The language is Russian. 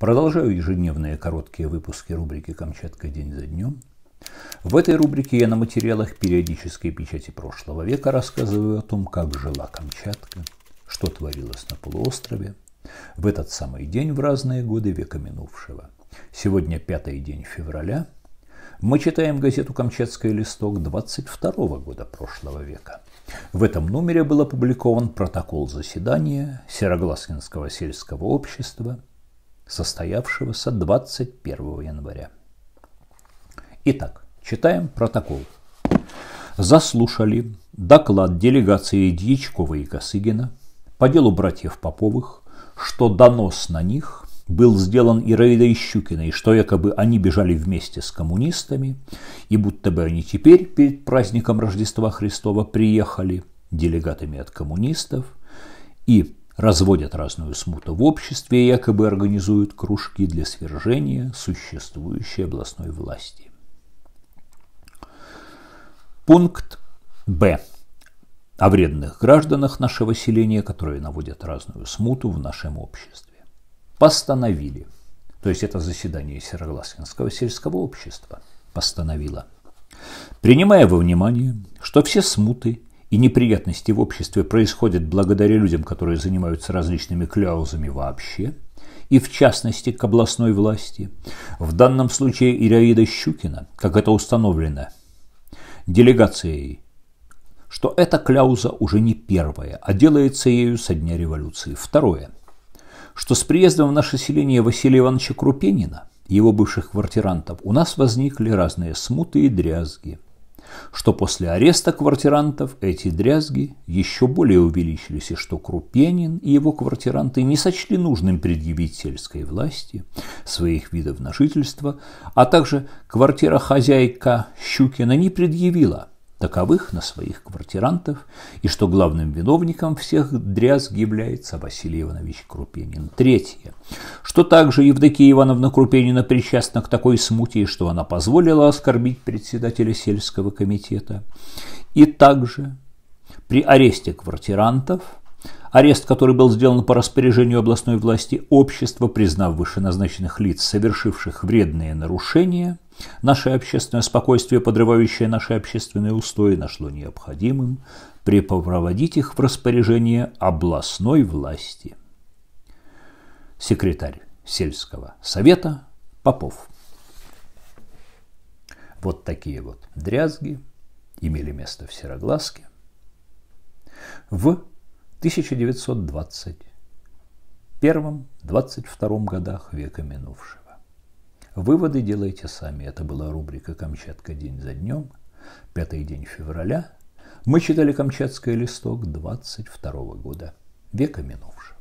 Продолжаю ежедневные короткие выпуски рубрики «Камчатка день за днем». В этой рубрике я на материалах периодической печати прошлого века рассказываю о том, как жила Камчатка, что творилось на полуострове, в этот самый день в разные годы века минувшего. Сегодня пятый день февраля. Мы читаем газету «Камчатский листок» 22 года прошлого века. В этом номере был опубликован протокол заседания Серогласкинского сельского общества – состоявшегося 21 января. Итак, читаем протокол. Заслушали доклад делегации Дьячкова и Косыгина по делу братьев Поповых, что донос на них был сделан и Рейдой Щукиной, что якобы они бежали вместе с коммунистами, и будто бы они теперь перед праздником Рождества Христова приехали делегатами от коммунистов, и разводят разную смуту в обществе и якобы организуют кружки для свержения существующей областной власти. Пункт Б. О вредных гражданах нашего селения, которые наводят разную смуту в нашем обществе. Постановили. То есть это заседание Серогласинского сельского общества постановило. Принимая во внимание, что все смуты и неприятности в обществе происходят благодаря людям, которые занимаются различными кляузами вообще, и в частности к областной власти, в данном случае Ираида Щукина, как это установлено, делегацией, что эта кляуза уже не первая, а делается ею со дня революции. Второе, что с приездом в наше селение Василия Ивановича Крупенина, его бывших квартирантов, у нас возникли разные смуты и дрязги – что после ареста квартирантов эти дрязги еще более увеличились, и что Крупенин и его квартиранты не сочли нужным предъявить сельской власти своих видов на жительство, а также квартира хозяйка Щукина не предъявила таковых на своих квартирантов, и что главным виновником всех дрязг является Василий Иванович Крупенин. Третье, что также Евдокия Ивановна Крупенина причастна к такой смуте, что она позволила оскорбить председателя сельского комитета, и также при аресте квартирантов – арест, который был сделан по распоряжению областной власти, общество, признав вышеназначенных лиц, совершивших вредные нарушения, наше общественное спокойствие, подрывающее наши общественные устои, нашло необходимым препроводить их в распоряжение областной власти. Секретарь сельского совета Попов. Вот такие вот дрязги имели место в Сероглазке в 1921-22 годах века минувшего. Выводы делайте сами. Это была рубрика «Камчатка день за днем», пятый день февраля. Мы читали «Камчатский листок» 22 года, века минувшего.